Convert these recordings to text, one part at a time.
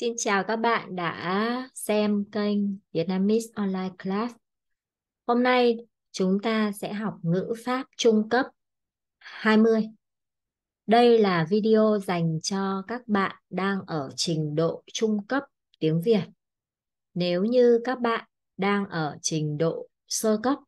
Xin chào các bạn đã xem kênh Vietnamese Online Class. Hôm nay chúng ta sẽ học ngữ pháp trung cấp 20. Đây là video dành cho các bạn đang ở trình độ trung cấp tiếng Việt. Nếu như các bạn đang ở trình độ sơ cấp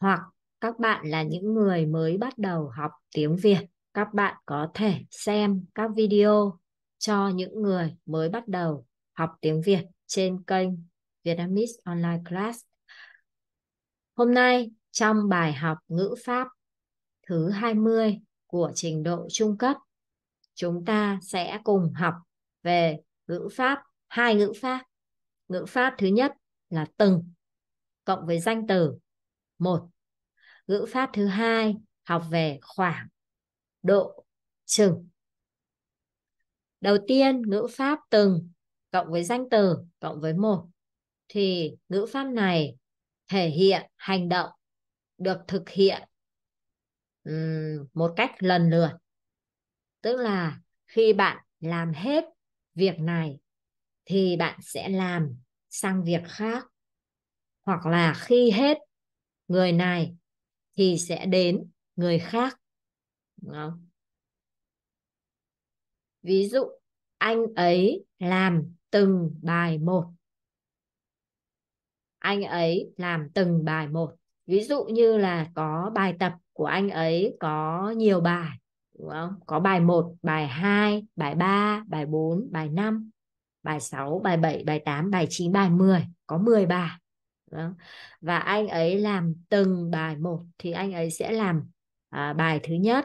hoặc các bạn là những người mới bắt đầu học tiếng Việt, các bạn có thể xem các video cho những người mới bắt đầu học tiếng Việt trên kênh Vietnamese Online Class. Hôm nay trong bài học ngữ pháp thứ 20 của trình độ trung cấp, chúng ta sẽ cùng học về ngữ pháp, hai ngữ pháp. Ngữ pháp thứ nhất là từng cộng với danh từ một. Ngữ pháp thứ hai học về khoảng, độ, chừng đầu tiên ngữ pháp từng cộng với danh từ cộng với một thì ngữ pháp này thể hiện hành động được thực hiện một cách lần lượt tức là khi bạn làm hết việc này thì bạn sẽ làm sang việc khác hoặc là khi hết người này thì sẽ đến người khác Đúng không? ví dụ anh ấy làm từng bài một anh ấy làm từng bài một ví dụ như là có bài tập của anh ấy có nhiều bài đúng không có bài 1, bài 2, bài 3, bài 4, bài 5 bài 6, bài 7, bài 8, bài 9, bài 10 có 10 bài đúng không? và anh ấy làm từng bài một thì anh ấy sẽ làm à, bài thứ nhất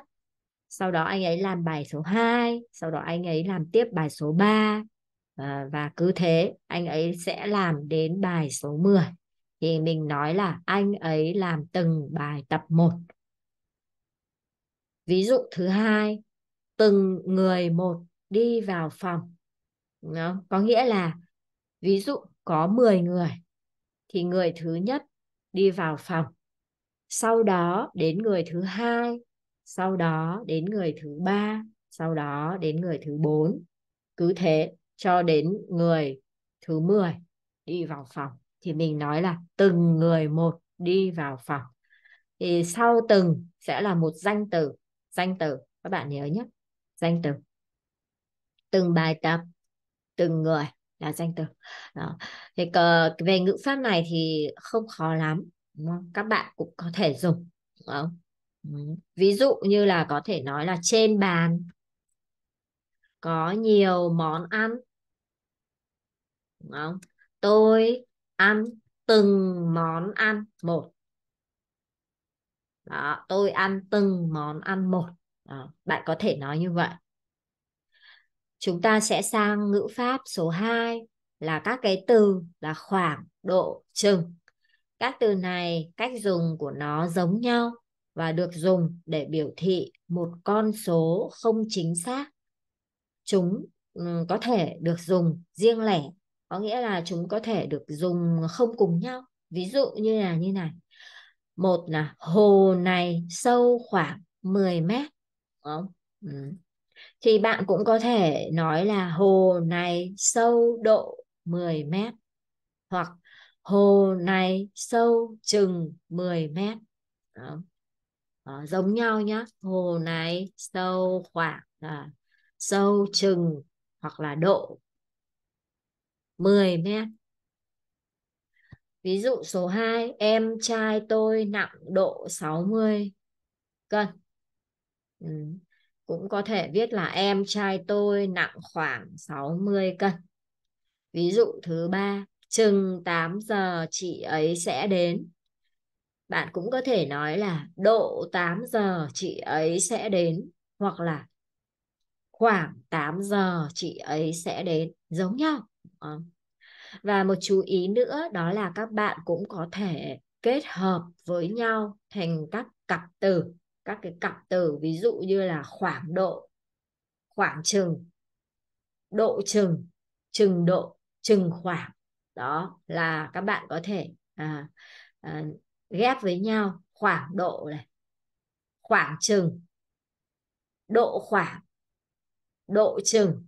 sau đó anh ấy làm bài số 2 sau đó anh ấy làm tiếp bài số 3 à, ờ, và cứ thế anh ấy sẽ làm đến bài số 10 thì mình nói là anh ấy làm từng bài tập 1 ví dụ thứ hai từng người một đi vào phòng Đó. có nghĩa là ví dụ có 10 người thì người thứ nhất đi vào phòng sau đó đến người thứ hai sau đó đến người thứ ba sau đó đến người thứ bốn cứ thế cho đến người thứ 10 đi vào phòng thì mình nói là từng người một đi vào phòng thì sau từng sẽ là một danh từ danh từ các bạn nhớ nhé danh từ từng bài tập từng người là danh từ đó. thì về ngữ pháp này thì không khó lắm các bạn cũng có thể dùng đúng không? ví dụ như là có thể nói là trên bàn có nhiều món ăn đúng không tôi ăn từng món ăn một đó, tôi ăn từng món ăn một đó, bạn có thể nói như vậy chúng ta sẽ sang ngữ pháp số 2 là các cái từ là khoảng độ chừng các từ này cách dùng của nó giống nhau và được dùng để biểu thị một con số không chính xác. Chúng ừ, có thể được dùng riêng lẻ, có nghĩa là chúng có thể được dùng không cùng nhau. Ví dụ như là như này. Một là hồ này sâu khoảng 10 mét. Đúng không? Ừ. Thì bạn cũng có thể nói là hồ này sâu độ 10 mét. Hoặc hồ này sâu chừng 10 mét. Đúng không? à, giống nhau nhá hồ này sâu khoảng à, sâu chừng hoặc là độ 10 mét ví dụ số 2 em trai tôi nặng độ 60 cân ừ. cũng có thể viết là em trai tôi nặng khoảng 60 cân ví dụ thứ ba chừng 8 giờ chị ấy sẽ đến bạn cũng có thể nói là độ 8 giờ chị ấy sẽ đến hoặc là khoảng 8 giờ chị ấy sẽ đến giống nhau ờ. và một chú ý nữa đó là các bạn cũng có thể kết hợp với nhau thành các cặp từ các cái cặp từ ví dụ như là khoảng độ khoảng chừng độ chừng chừng độ chừng khoảng đó là các bạn có thể à, à, ghép với nhau khoảng độ này khoảng chừng độ khoảng độ chừng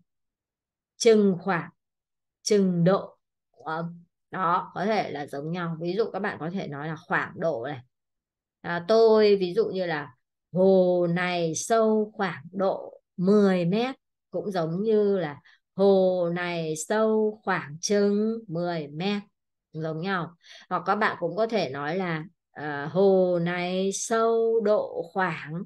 chừng khoảng chừng độ đó có thể là giống nhau ví dụ các bạn có thể nói là khoảng độ này à, tôi ví dụ như là hồ này sâu khoảng độ 10 mét cũng giống như là hồ này sâu khoảng chừng 10 mét giống nhau hoặc các bạn cũng có thể nói là à, hồ này sâu độ khoảng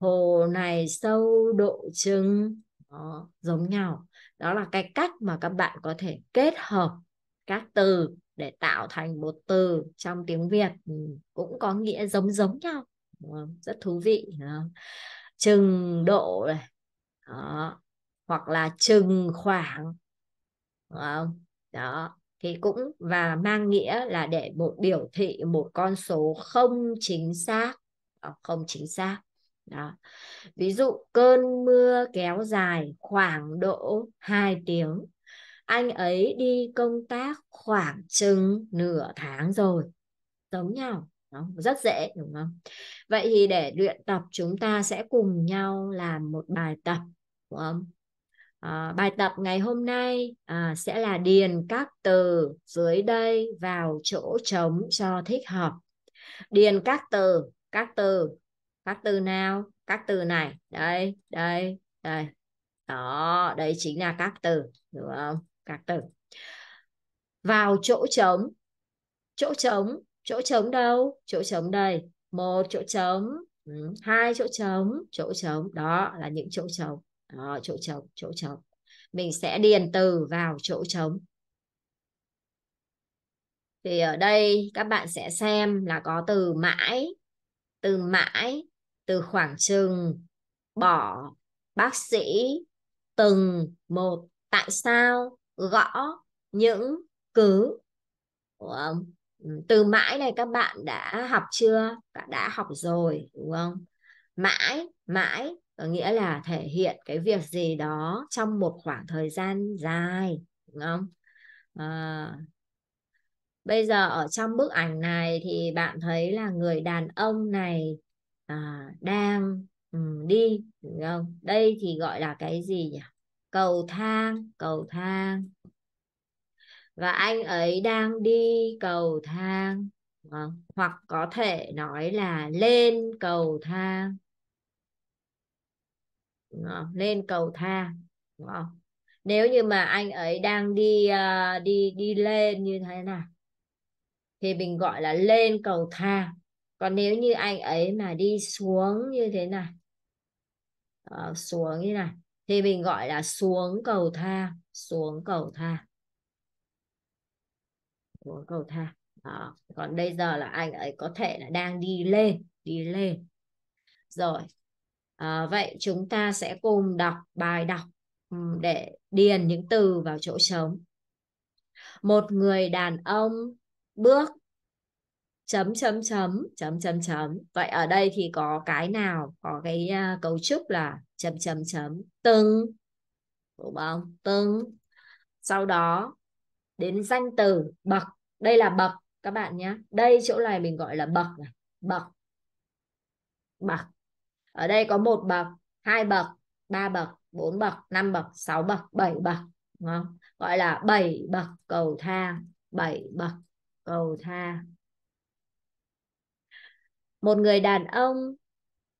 hồ này sâu độ chừng đó, giống nhau đó là cái cách mà các bạn có thể kết hợp các từ để tạo thành một từ trong tiếng việt ừ, cũng có nghĩa giống giống nhau rất thú vị chừng độ này đó. hoặc là chừng khoảng đó thì cũng và mang nghĩa là để một biểu thị một con số không chính xác ờ, không chính xác đó ví dụ cơn mưa kéo dài khoảng độ 2 tiếng anh ấy đi công tác khoảng chừng nửa tháng rồi giống nhau đó, rất dễ đúng không vậy thì để luyện tập chúng ta sẽ cùng nhau làm một bài tập đúng không à, bài tập ngày hôm nay à, sẽ là điền các từ dưới đây vào chỗ trống cho thích hợp điền các từ các từ các từ nào các từ này đây đây đây đó đây chính là các từ đúng không các từ vào chỗ trống chỗ trống chỗ trống đâu chỗ trống đây một chỗ trống ừ, hai chỗ trống chỗ trống đó là những chỗ trống đó, chỗ trống chỗ trống mình sẽ điền từ vào chỗ trống thì ở đây các bạn sẽ xem là có từ mãi từ mãi từ khoảng chừng bỏ bác sĩ từng một tại sao gõ những cứ đúng không? Ừ, từ mãi này các bạn đã học chưa đã học rồi đúng không mãi mãi nghĩa là thể hiện cái việc gì đó trong một khoảng thời gian dài đúng không à, bây giờ ở trong bức ảnh này thì bạn thấy là người đàn ông này à, đang um, đi đúng không đây thì gọi là cái gì nhỉ cầu thang cầu thang và anh ấy đang đi cầu thang đúng không? hoặc có thể nói là lên cầu thang nên ờ, ừ. cầu tha đúng không? nếu như mà anh ấy đang đi uh, đi đi lên như thế nào, thì mình gọi là lên cầu tha còn nếu như anh ấy mà đi xuống như thế này uh, ờ, xuống như này thì mình gọi là xuống cầu tha xuống cầu tha xuống cầu tha đó. còn bây giờ là anh ấy có thể là đang đi lên đi lên rồi À, vậy chúng ta sẽ cùng đọc bài đọc để điền những từ vào chỗ trống. Một người đàn ông bước chấm chấm chấm chấm chấm chấm. Vậy ở đây thì có cái nào có cái uh, cấu trúc là chấm chấm chấm từng đúng không? Từng. Sau đó đến danh từ bậc. Đây là bậc các bạn nhé. Đây chỗ này mình gọi là bậc này, bậc. Bậc ở đây có một bậc hai bậc ba bậc bốn bậc năm bậc sáu bậc bảy bậc đúng không? gọi là bảy bậc cầu thang bảy bậc cầu thang một người đàn ông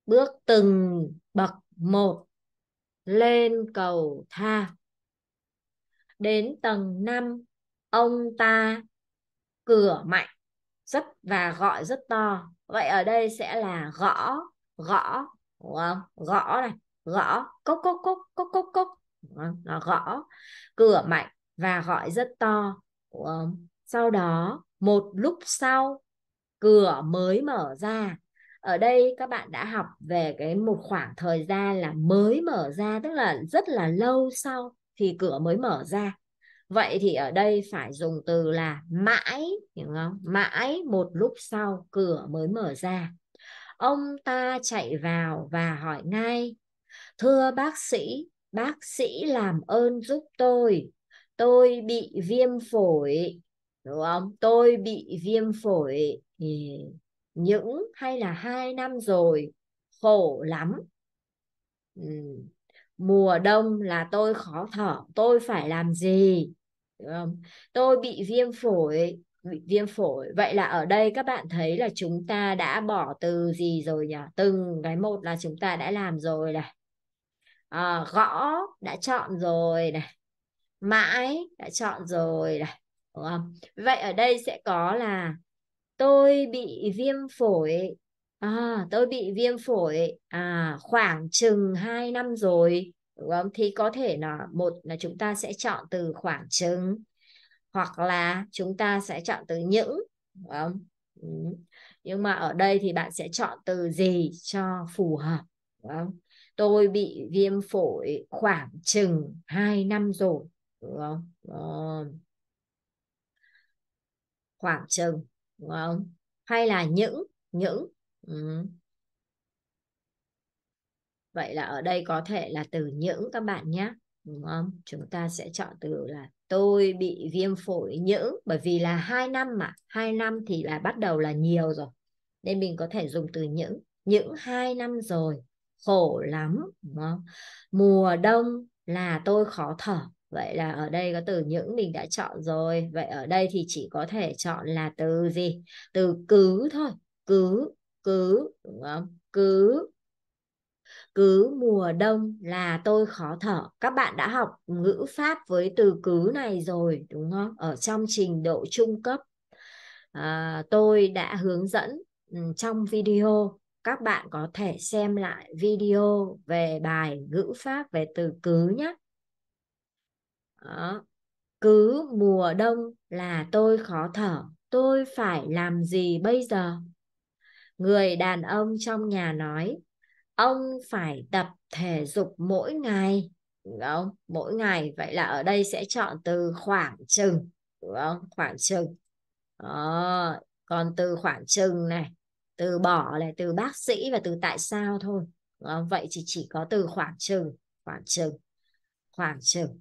bước từng bậc một lên cầu thang đến tầng năm, ông ta cửa mạnh rất và gọi rất to vậy ở đây sẽ là gõ gõ đúng không gõ này gõ cốc cốc cốc cốc cốc cốc nó gõ cửa mạnh và gọi rất to đúng không? sau đó một lúc sau cửa mới mở ra ở đây các bạn đã học về cái một khoảng thời gian là mới mở ra tức là rất là lâu sau thì cửa mới mở ra vậy thì ở đây phải dùng từ là mãi hiểu không mãi một lúc sau cửa mới mở ra ông ta chạy vào và hỏi ngay thưa bác sĩ bác sĩ làm ơn giúp tôi tôi bị viêm phổi đúng không tôi bị viêm phổi thì ừ, những hay là hai năm rồi khổ lắm ừ, mùa đông là tôi khó thở tôi phải làm gì đúng không tôi bị viêm phổi bị viêm phổi vậy là ở đây các bạn thấy là chúng ta đã bỏ từ gì rồi nhỉ từng cái một là chúng ta đã làm rồi này à, gõ đã chọn rồi này mãi đã chọn rồi này đúng không vậy ở đây sẽ có là tôi bị viêm phổi à, tôi bị viêm phổi à, khoảng chừng 2 năm rồi đúng không thì có thể là một là chúng ta sẽ chọn từ khoảng chừng hoặc là chúng ta sẽ chọn từ những đúng không? Ừ. nhưng mà ở đây thì bạn sẽ chọn từ gì cho phù hợp đúng không? tôi bị viêm phổi khoảng chừng 2 năm rồi đúng không ừ. khoảng chừng đúng không hay là những những ừ. vậy là ở đây có thể là từ những các bạn nhé đúng không chúng ta sẽ chọn từ là tôi bị viêm phổi nhỡ bởi vì là hai năm mà hai năm thì là bắt đầu là nhiều rồi nên mình có thể dùng từ những những hai năm rồi khổ lắm đúng không mùa đông là tôi khó thở vậy là ở đây có từ những mình đã chọn rồi vậy ở đây thì chỉ có thể chọn là từ gì từ cứ thôi cứ cứ đúng không cứ cứ mùa đông là tôi khó thở các bạn đã học ngữ pháp với từ cứ này rồi đúng không ở trong trình độ trung cấp à, tôi đã hướng dẫn ừ, trong video các bạn có thể xem lại video về bài ngữ pháp về từ cứ nhé Đó. cứ mùa đông là tôi khó thở tôi phải làm gì bây giờ người đàn ông trong nhà nói ông phải tập thể dục mỗi ngày đúng không mỗi ngày vậy là ở đây sẽ chọn từ khoảng chừng đúng không khoảng chừng đó. còn từ khoảng chừng này từ bỏ này từ bác sĩ và từ tại sao thôi đúng không? vậy thì chỉ có từ khoảng chừng khoảng chừng khoảng chừng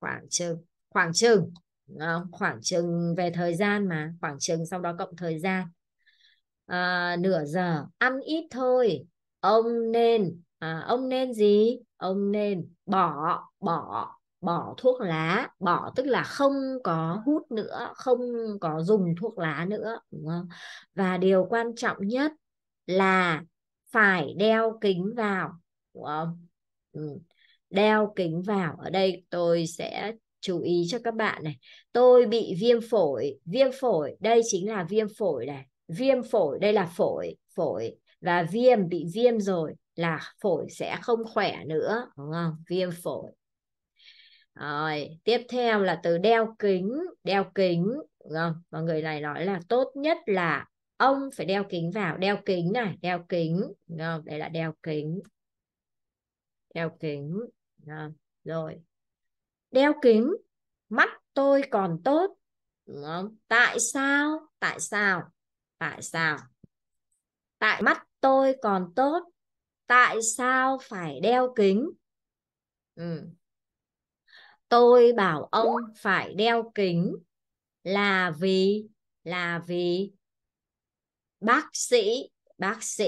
khoảng chừng khoảng chừng không? khoảng chừng về thời gian mà khoảng chừng sau đó cộng thời gian à, nửa giờ ăn ít thôi ông nên à, ông nên gì ông nên bỏ bỏ bỏ thuốc lá bỏ tức là không có hút nữa không có dùng thuốc lá nữa đúng không? và điều quan trọng nhất là phải đeo kính vào đúng không ừ, đeo kính vào ở đây tôi sẽ chú ý cho các bạn này tôi bị viêm phổi viêm phổi đây chính là viêm phổi này viêm phổi đây là phổi phổi và viêm bị viêm rồi là phổi sẽ không khỏe nữa đúng không viêm phổi rồi tiếp theo là từ đeo kính đeo kính đúng không mọi người này nói là tốt nhất là ông phải đeo kính vào đeo kính này đeo kính đúng không đây là đeo kính đeo kính đúng không? rồi đeo kính mắt tôi còn tốt đúng không tại sao tại sao tại sao tại mắt tôi còn tốt tại sao phải đeo kính ừ. tôi bảo ông phải đeo kính là vì là vì bác sĩ bác sĩ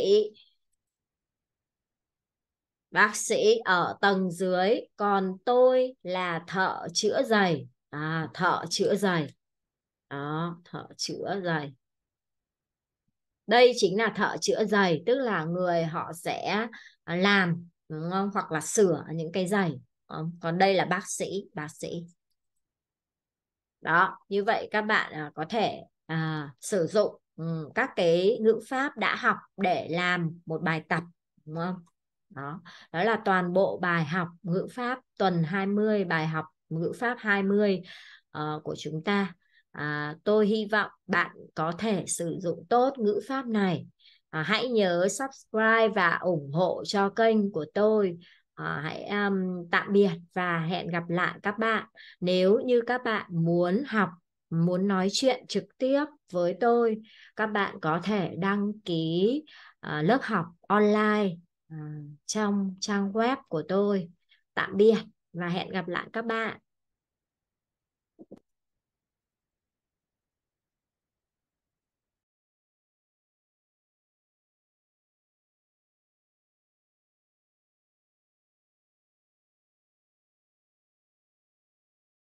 bác sĩ ở tầng dưới còn tôi là thợ chữa giày à thợ chữa giày đó thợ chữa giày đây chính là thợ chữa giày tức là người họ sẽ à, làm đúng không hoặc là sửa những cái giày còn đây là bác sĩ bác sĩ đó như vậy các bạn à, có thể à, sử dụng ừ, các cái ngữ pháp đã học để làm một bài tập đúng không đó đó là toàn bộ bài học ngữ pháp tuần 20 bài học ngữ pháp 20 uh, ờ, của chúng ta à, tôi hy vọng bạn có thể sử dụng tốt ngữ pháp này à, hãy nhớ subscribe và ủng hộ cho kênh của tôi à, hãy um, tạm biệt và hẹn gặp lại các bạn nếu như các bạn muốn học muốn nói chuyện trực tiếp với tôi các bạn có thể đăng ký uh, lớp học online uh, trong trang web của tôi tạm biệt và hẹn gặp lại các bạn